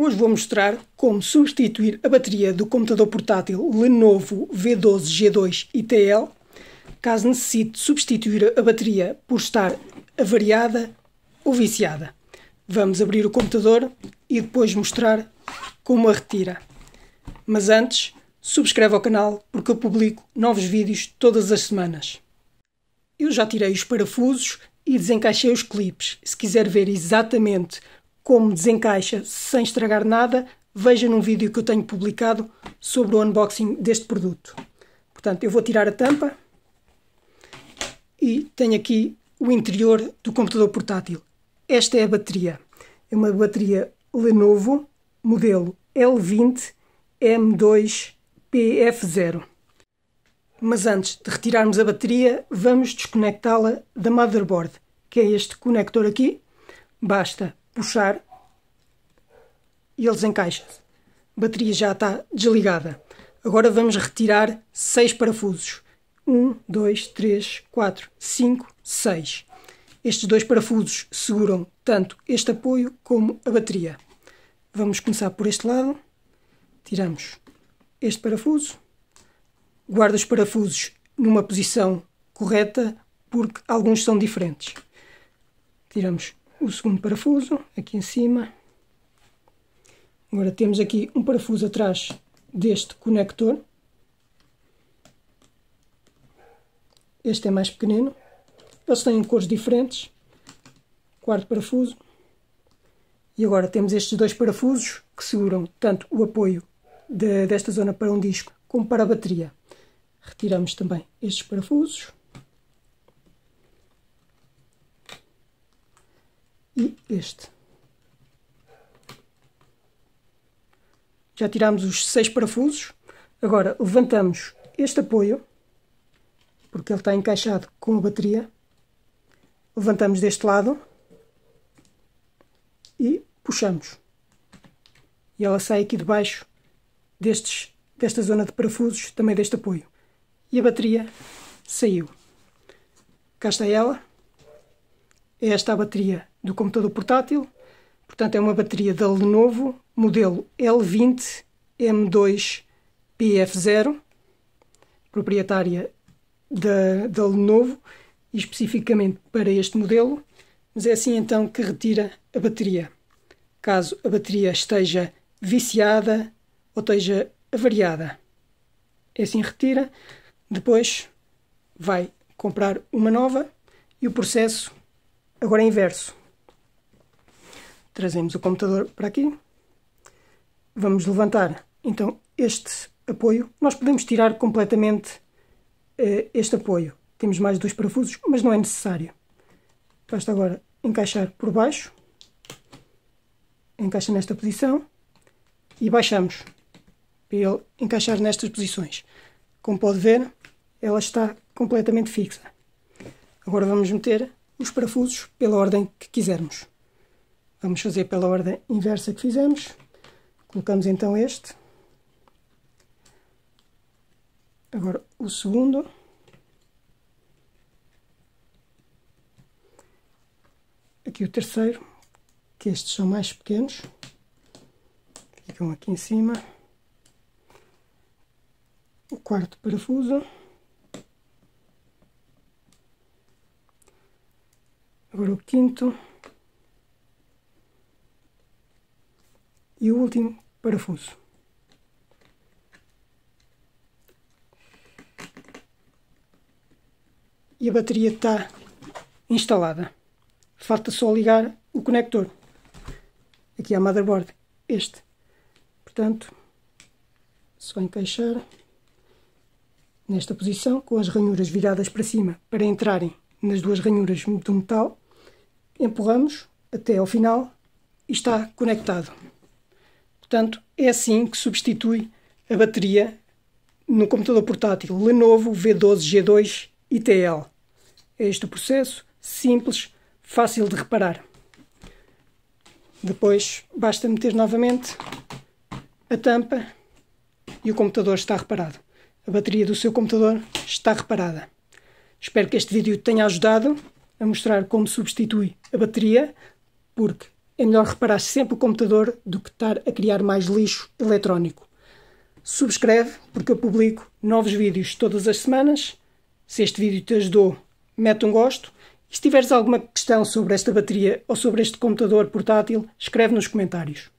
Hoje vou mostrar como substituir a bateria do computador portátil Lenovo V12G2 ITL caso necessite substituir a bateria por estar avariada ou viciada. Vamos abrir o computador e depois mostrar como a retira. Mas antes, subscreve ao canal porque eu publico novos vídeos todas as semanas. Eu já tirei os parafusos e desencaixei os clipes. Se quiser ver exatamente como desencaixa sem estragar nada, veja num vídeo que eu tenho publicado sobre o unboxing deste produto. Portanto, eu vou tirar a tampa e tenho aqui o interior do computador portátil. Esta é a bateria. É uma bateria Lenovo, modelo L20M2PF0. Mas antes de retirarmos a bateria, vamos desconectá-la da motherboard, que é este conector aqui. Basta puxar e ele desencaixa-se. Bateria já está desligada. Agora vamos retirar seis parafusos. 1, 2, 3, 4, 5, 6. Estes dois parafusos seguram tanto este apoio como a bateria. Vamos começar por este lado. Tiramos este parafuso. Guarda os parafusos numa posição correta porque alguns são diferentes. Tiramos o segundo parafuso aqui em cima. Agora temos aqui um parafuso atrás deste conector. Este é mais pequenino. Eles têm cores diferentes. Quarto parafuso. E agora temos estes dois parafusos que seguram tanto o apoio de, desta zona para um disco como para a bateria. Retiramos também estes parafusos. e este. Já tirámos os seis parafusos. Agora levantamos este apoio, porque ele está encaixado com a bateria. Levantamos deste lado e puxamos. E ela sai aqui debaixo destes, desta zona de parafusos, também deste apoio. E a bateria saiu. Cá está ela. É esta é a bateria do computador portátil. Portanto, é uma bateria da Lenovo, modelo L20 M2 PF0, proprietária da, da Lenovo, e especificamente para este modelo. Mas é assim então que retira a bateria. Caso a bateria esteja viciada ou esteja avariada. É assim retira. Depois vai comprar uma nova e o processo agora é inverso trazemos o computador para aqui, vamos levantar então este apoio. Nós podemos tirar completamente uh, este apoio. Temos mais dois parafusos, mas não é necessário. Basta agora encaixar por baixo, encaixa nesta posição e baixamos para ele encaixar nestas posições. Como pode ver, ela está completamente fixa. Agora vamos meter os parafusos pela ordem que quisermos. Vamos fazer pela ordem inversa que fizemos. Colocamos então este. Agora o segundo. Aqui o terceiro, que estes são mais pequenos. Ficam aqui em cima. O quarto parafuso. Agora o quinto. e o último parafuso. E a bateria está instalada. Falta só ligar o conector. Aqui à motherboard. Este. Portanto, só encaixar nesta posição, com as ranhuras viradas para cima para entrarem nas duas ranhuras do metal, empurramos até ao final e está conectado. Portanto, é assim que substitui a bateria no computador portátil Lenovo V12G2 ITL. É este o processo, simples, fácil de reparar. Depois basta meter novamente a tampa e o computador está reparado. A bateria do seu computador está reparada. Espero que este vídeo tenha ajudado a mostrar como substitui a bateria, porque é melhor reparar sempre o computador do que estar a criar mais lixo eletrónico. Subscreve, porque eu publico novos vídeos todas as semanas. Se este vídeo te ajudou, mete um gosto. E se tiveres alguma questão sobre esta bateria ou sobre este computador portátil, escreve nos comentários.